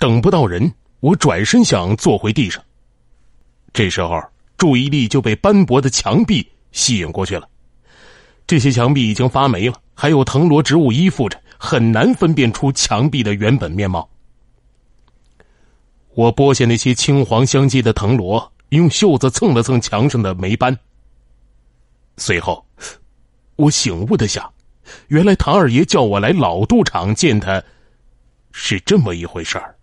等不到人，我转身想坐回地上。这时候，注意力就被斑驳的墙壁吸引过去了。这些墙壁已经发霉了，还有藤萝植物依附着，很难分辨出墙壁的原本面貌。我剥下那些青黄相间的藤萝，用袖子蹭了蹭墙上的霉斑。随后，我醒悟的想，原来唐二爷叫我来老渡场见他，是这么一回事儿。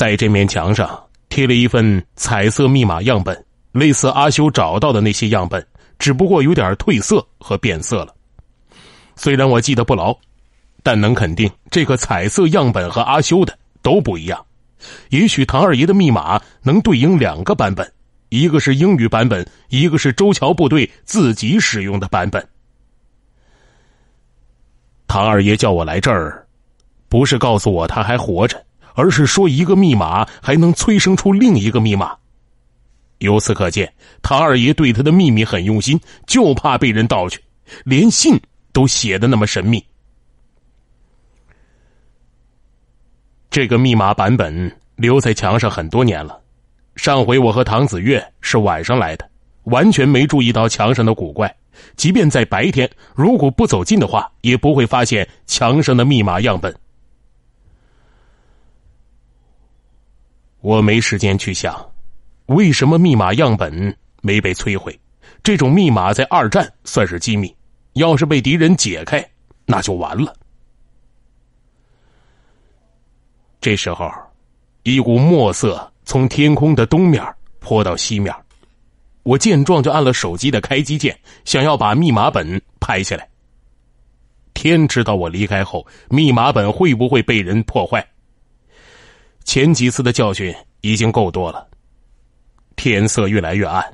在这面墙上贴了一份彩色密码样本，类似阿修找到的那些样本，只不过有点褪色和变色了。虽然我记得不牢，但能肯定这个彩色样本和阿修的都不一样。也许唐二爷的密码能对应两个版本，一个是英语版本，一个是周桥部队自己使用的版本。唐二爷叫我来这儿，不是告诉我他还活着。而是说，一个密码还能催生出另一个密码。由此可见，唐二爷对他的秘密很用心，就怕被人盗去，连信都写的那么神秘。这个密码版本留在墙上很多年了。上回我和唐子月是晚上来的，完全没注意到墙上的古怪。即便在白天，如果不走近的话，也不会发现墙上的密码样本。我没时间去想，为什么密码样本没被摧毁？这种密码在二战算是机密，要是被敌人解开，那就完了。这时候，一股墨色从天空的东面泼到西面，我见状就按了手机的开机键，想要把密码本拍下来。天知道我离开后，密码本会不会被人破坏？前几次的教训已经够多了，天色越来越暗，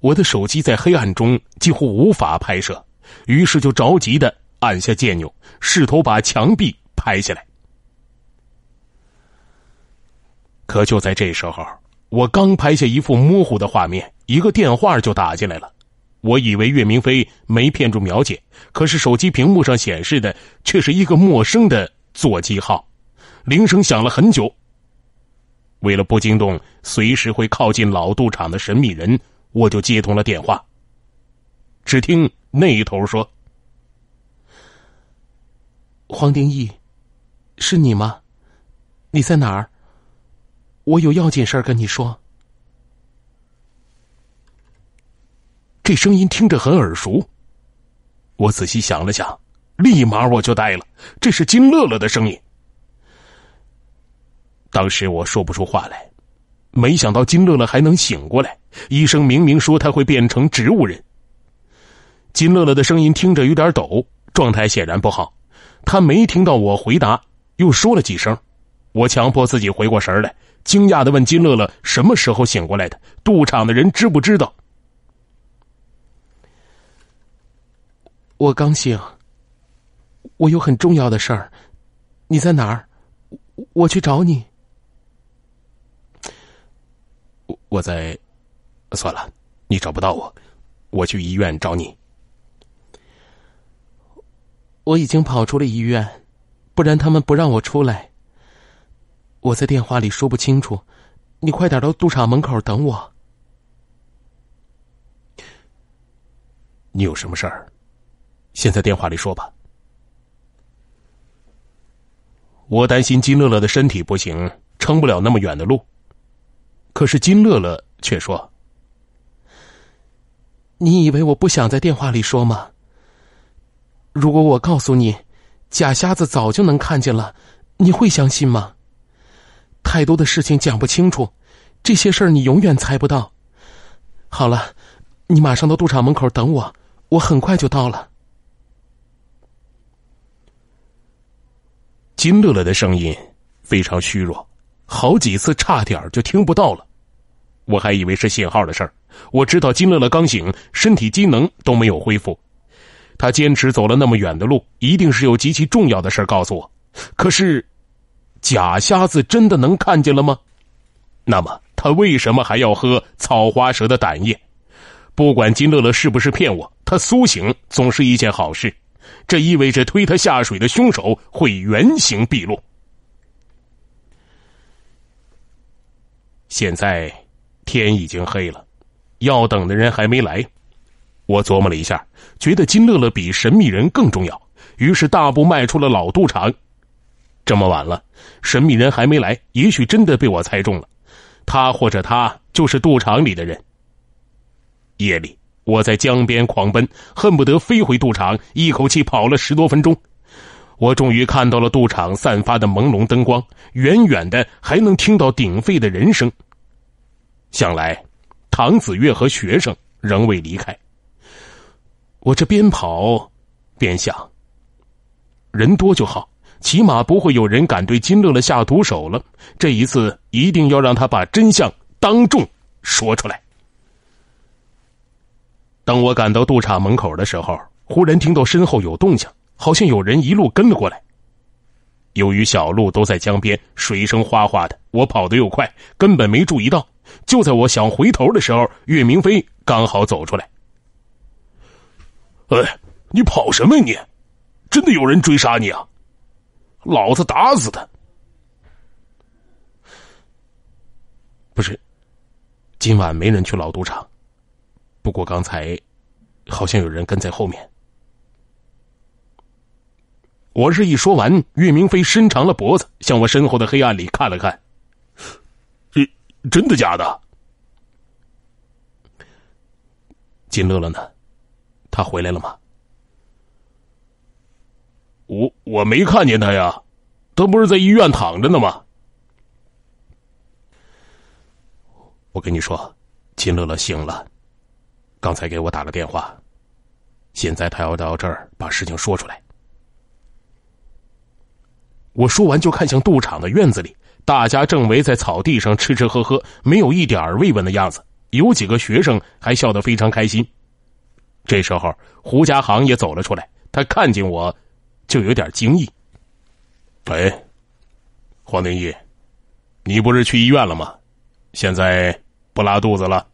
我的手机在黑暗中几乎无法拍摄，于是就着急的按下键钮，试图把墙壁拍下来。可就在这时候，我刚拍下一幅模糊的画面，一个电话就打进来了。我以为岳明飞没骗住苗姐，可是手机屏幕上显示的却是一个陌生的座机号。铃声响了很久，为了不惊动随时会靠近老渡场的神秘人，我就接通了电话。只听那一头说：“黄定义，是你吗？你在哪儿？我有要紧事儿跟你说。”这声音听着很耳熟，我仔细想了想，立马我就呆了，这是金乐乐的声音。当时我说不出话来，没想到金乐乐还能醒过来。医生明明说他会变成植物人。金乐乐的声音听着有点抖，状态显然不好。他没听到我回答，又说了几声。我强迫自己回过神来，惊讶的问金乐乐：“什么时候醒过来的？赌场的人知不知道？”我刚醒，我有很重要的事儿。你在哪儿？我我去找你。我在，算了，你找不到我，我去医院找你。我已经跑出了医院，不然他们不让我出来。我在电话里说不清楚，你快点到赌场门口等我。你有什么事儿？先在电话里说吧。我担心金乐乐的身体不行，撑不了那么远的路。可是金乐乐却说：“你以为我不想在电话里说吗？如果我告诉你，假瞎子早就能看见了，你会相信吗？太多的事情讲不清楚，这些事儿你永远猜不到。好了，你马上到赌场门口等我，我很快就到了。”金乐乐的声音非常虚弱，好几次差点就听不到了。我还以为是信号的事儿，我知道金乐乐刚醒，身体机能都没有恢复。他坚持走了那么远的路，一定是有极其重要的事告诉我。可是，假瞎子真的能看见了吗？那么他为什么还要喝草花蛇的胆液？不管金乐乐是不是骗我，他苏醒总是一件好事。这意味着推他下水的凶手会原形毕露。现在。天已经黑了，要等的人还没来。我琢磨了一下，觉得金乐乐比神秘人更重要，于是大步迈出了老渡场。这么晚了，神秘人还没来，也许真的被我猜中了，他或者他就是渡场里的人。夜里，我在江边狂奔，恨不得飞回渡场。一口气跑了十多分钟，我终于看到了渡场散发的朦胧灯光，远远的还能听到鼎沸的人声。想来，唐子月和学生仍未离开。我这边跑，边想，人多就好，起码不会有人敢对金乐乐下毒手了。这一次一定要让他把真相当众说出来。当我赶到赌场门口的时候，忽然听到身后有动静，好像有人一路跟了过来。由于小路都在江边，水声哗哗的，我跑得又快，根本没注意到。就在我想回头的时候，岳明飞刚好走出来。“哎，你跑什么呀你？真的有人追杀你啊！老子打死他！”不是，今晚没人去老赌场，不过刚才好像有人跟在后面。我是一说完，岳明飞伸长了脖子，向我身后的黑暗里看了看。真的假的？金乐乐呢？他回来了吗？我我没看见他呀，他不是在医院躺着呢吗？我跟你说，金乐乐醒了，刚才给我打了电话，现在他要到这儿把事情说出来。我说完就看向赌场的院子里。大家正围在草地上吃吃喝喝，没有一点慰问的样子。有几个学生还笑得非常开心。这时候，胡家航也走了出来。他看见我，就有点惊异：“哎，黄天一，你不是去医院了吗？现在不拉肚子了？”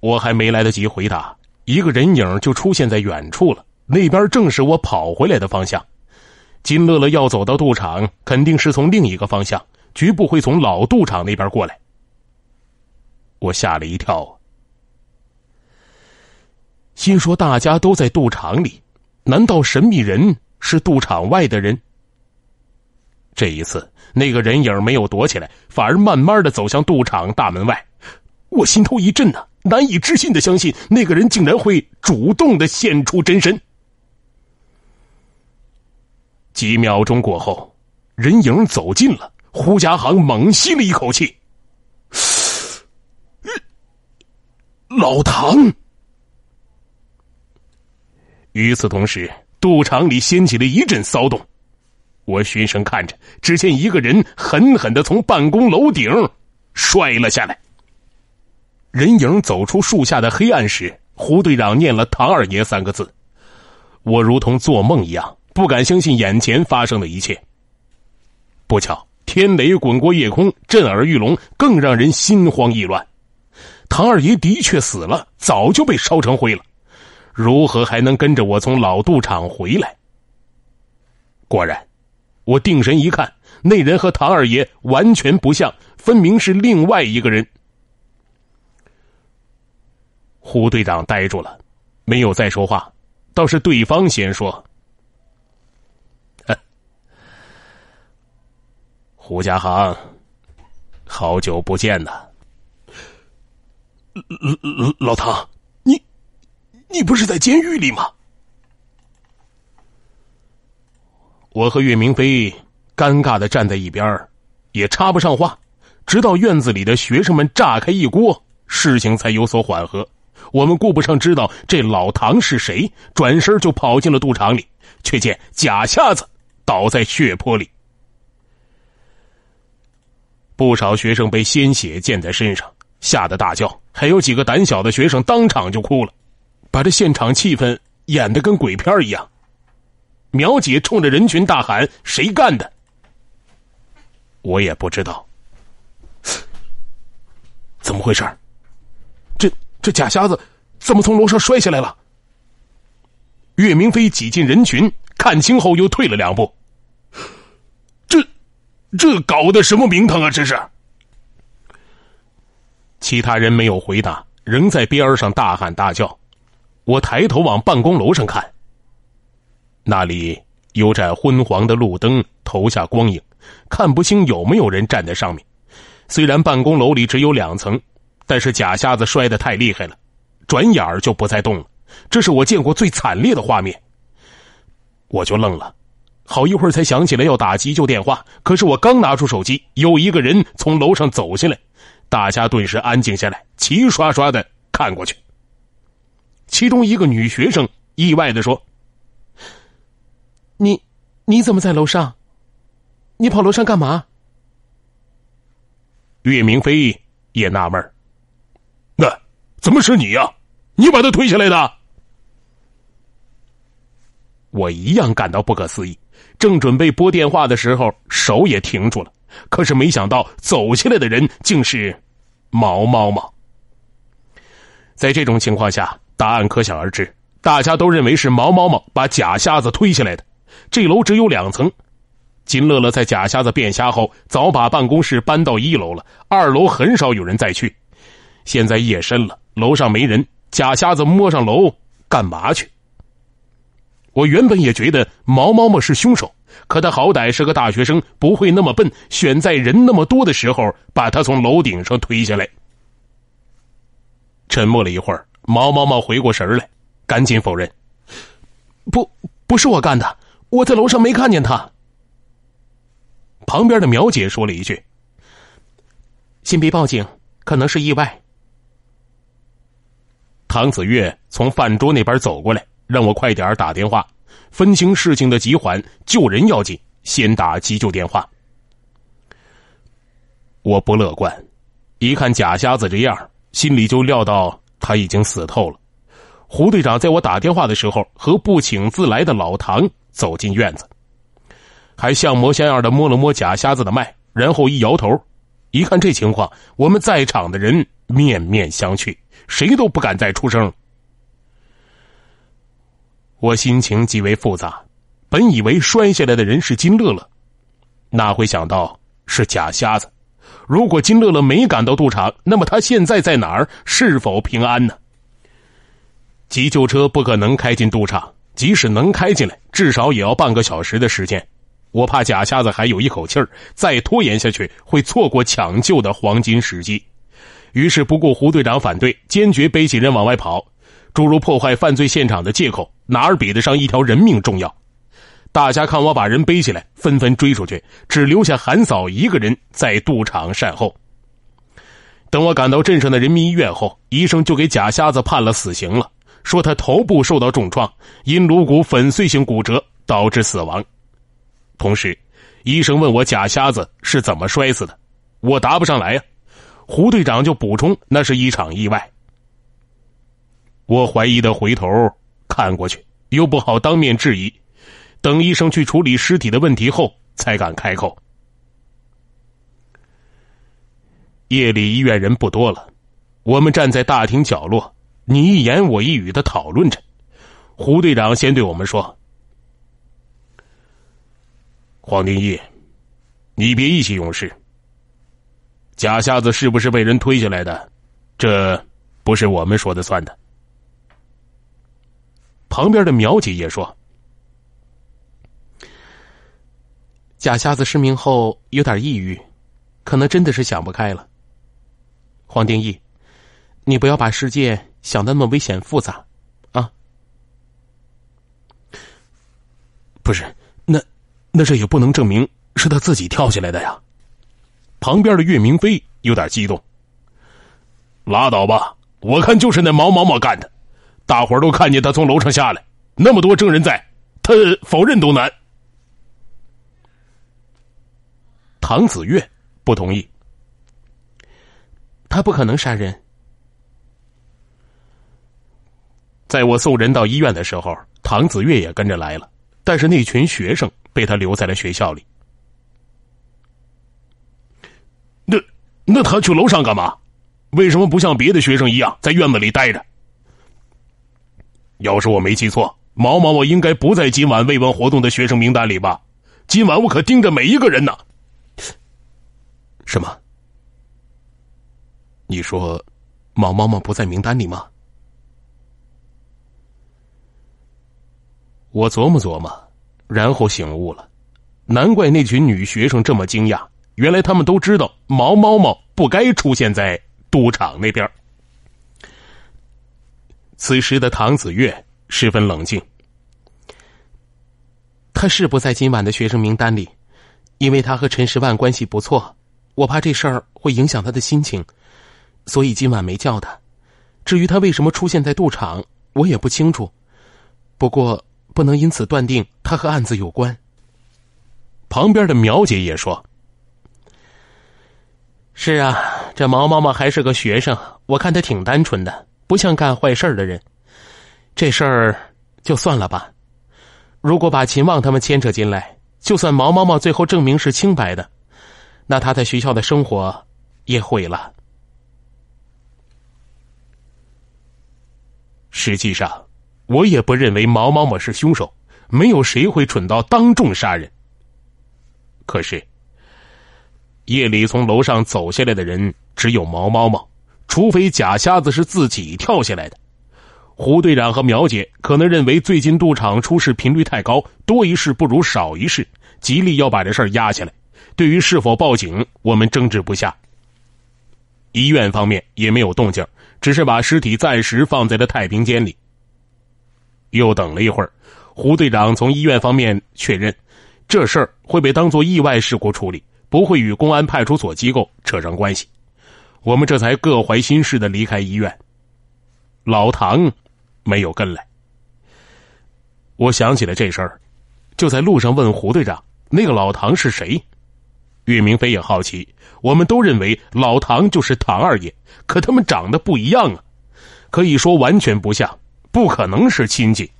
我还没来得及回答，一个人影就出现在远处了。那边正是我跑回来的方向。金乐乐要走到渡场，肯定是从另一个方向，绝不会从老渡场那边过来。我吓了一跳，心说大家都在渡场里，难道神秘人是渡场外的人？这一次，那个人影没有躲起来，反而慢慢的走向渡场大门外。我心头一震，呢，难以置信的相信那个人竟然会主动的现出真身。几秒钟过后，人影走近了，胡家航猛吸了一口气。老唐。与此同时，肚肠里掀起了一阵骚动。我循声看着，只见一个人狠狠的从办公楼顶摔了下来。人影走出树下的黑暗时，胡队长念了“唐二爷”三个字，我如同做梦一样。不敢相信眼前发生的一切。不巧，天雷滚过夜空，震耳欲聋，更让人心慌意乱。唐二爷的确死了，早就被烧成灰了，如何还能跟着我从老杜场回来？果然，我定神一看，那人和唐二爷完全不像，分明是另外一个人。胡队长呆住了，没有再说话，倒是对方先说。胡家航，好久不见呐！老老唐，你你不是在监狱里吗？我和岳明飞尴尬的站在一边也插不上话。直到院子里的学生们炸开一锅，事情才有所缓和。我们顾不上知道这老唐是谁，转身就跑进了赌场里，却见假瞎子倒在血泊里。不少学生被鲜血溅在身上，吓得大叫；还有几个胆小的学生当场就哭了，把这现场气氛演得跟鬼片一样。苗姐冲着人群大喊：“谁干的？”我也不知道，怎么回事这这假瞎子怎么从楼上摔下来了？岳明飞挤进人群，看清后又退了两步。这搞的什么名堂啊！这是，其他人没有回答，仍在边上大喊大叫。我抬头往办公楼上看，那里有盏昏黄的路灯投下光影，看不清有没有人站在上面。虽然办公楼里只有两层，但是假瞎子摔得太厉害了，转眼儿就不再动了。这是我见过最惨烈的画面，我就愣了。好一会儿才想起来要打急救电话，可是我刚拿出手机，有一个人从楼上走下来，大家顿时安静下来，齐刷刷的看过去。其中一个女学生意外的说：“你，你怎么在楼上？你跑楼上干嘛？”岳明飞也纳闷：“那怎么是你呀？你把他推下来的？”我一样感到不可思议。正准备拨电话的时候，手也停住了。可是没想到走下来的人竟是毛毛毛。在这种情况下，答案可想而知。大家都认为是毛毛毛把假瞎子推下来的。这楼只有两层，金乐乐在假瞎子变瞎后，早把办公室搬到一楼了。二楼很少有人再去。现在夜深了，楼上没人，假瞎子摸上楼干嘛去？我原本也觉得毛毛毛是凶手，可他好歹是个大学生，不会那么笨，选在人那么多的时候把他从楼顶上推下来。沉默了一会儿，毛毛毛回过神来，赶紧否认：“不，不是我干的，我在楼上没看见他。”旁边的苗姐说了一句：“先别报警，可能是意外。”唐子月从饭桌那边走过来。让我快点打电话，分清事情的急缓，救人要紧，先打急救电话。我不乐观，一看假瞎子这样，心里就料到他已经死透了。胡队长在我打电话的时候，和不请自来的老唐走进院子，还像模像样的摸了摸假瞎子的脉，然后一摇头。一看这情况，我们在场的人面面相觑，谁都不敢再出声。我心情极为复杂，本以为摔下来的人是金乐乐，哪会想到是假瞎子？如果金乐乐没赶到赌场，那么他现在在哪儿？是否平安呢？急救车不可能开进赌场，即使能开进来，至少也要半个小时的时间。我怕假瞎子还有一口气儿，再拖延下去会错过抢救的黄金时机，于是不顾胡队长反对，坚决背起人往外跑。诸如破坏犯罪现场的借口，哪儿比得上一条人命重要？大家看我把人背起来，纷纷追出去，只留下韩嫂一个人在渡场善后。等我赶到镇上的人民医院后，医生就给假瞎子判了死刑了，说他头部受到重创，因颅骨粉碎性骨折导致死亡。同时，医生问我假瞎子是怎么摔死的，我答不上来呀。胡队长就补充，那是一场意外。我怀疑的回头看过去，又不好当面质疑，等医生去处理尸体的问题后，才敢开口。夜里医院人不多了，我们站在大厅角落，你一言我一语的讨论着。胡队长先对我们说：“黄定义，你别意气用事。假瞎子是不是被人推下来的？这不是我们说的算的。”旁边的苗姐姐说：“假瞎子失明后有点抑郁，可能真的是想不开了。黄定义，你不要把世界想的那么危险复杂啊！”不是，那那这也不能证明是他自己跳下来的呀。旁边的岳明飞有点激动：“拉倒吧，我看就是那毛毛毛干的。”大伙儿都看见他从楼上下来，那么多证人在，他否认都难。唐子月不同意，他不可能杀人。在我送人到医院的时候，唐子月也跟着来了，但是那群学生被他留在了学校里。那那他去楼上干嘛？为什么不像别的学生一样在院子里待着？要是我没记错，毛毛我应该不在今晚慰问活动的学生名单里吧？今晚我可盯着每一个人呢。什么？你说毛毛毛不在名单里吗？我琢磨琢磨，然后醒悟了，难怪那群女学生这么惊讶，原来他们都知道毛毛毛不该出现在赌场那边。此时的唐子月十分冷静。他是不在今晚的学生名单里，因为他和陈十万关系不错。我怕这事儿会影响他的心情，所以今晚没叫他。至于他为什么出现在赌场，我也不清楚。不过不能因此断定他和案子有关。旁边的苗姐也说：“是啊，这毛妈妈还是个学生，我看她挺单纯的。”不像干坏事的人，这事儿就算了吧。如果把秦望他们牵扯进来，就算毛毛毛最后证明是清白的，那他在学校的生活也毁了。实际上，我也不认为毛毛毛是凶手。没有谁会蠢到当众杀人。可是，夜里从楼上走下来的人只有毛毛毛。除非假瞎子是自己跳下来的，胡队长和苗姐可能认为最近赌场出事频率太高，多一事不如少一事，极力要把这事儿压下来。对于是否报警，我们争执不下。医院方面也没有动静，只是把尸体暂时放在了太平间里。又等了一会儿，胡队长从医院方面确认，这事儿会被当作意外事故处理，不会与公安派出所机构扯上关系。我们这才各怀心事的离开医院，老唐没有跟来。我想起了这事儿，就在路上问胡队长：“那个老唐是谁？”岳明飞也好奇。我们都认为老唐就是唐二爷，可他们长得不一样啊，可以说完全不像，不可能是亲戚。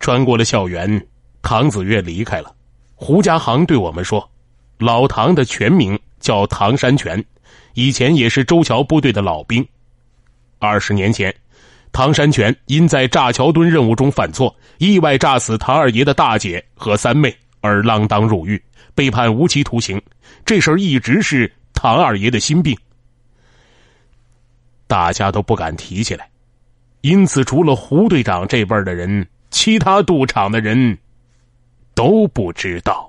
穿过了校园，唐子月离开了。胡家航对我们说：“老唐的全名叫唐山泉。”以前也是周桥部队的老兵。二十年前，唐山泉因在炸桥墩任务中犯错，意外炸死唐二爷的大姐和三妹，而锒铛入狱，被判无期徒刑。这事儿一直是唐二爷的心病，大家都不敢提起来。因此，除了胡队长这辈的人，其他赌场的人都不知道。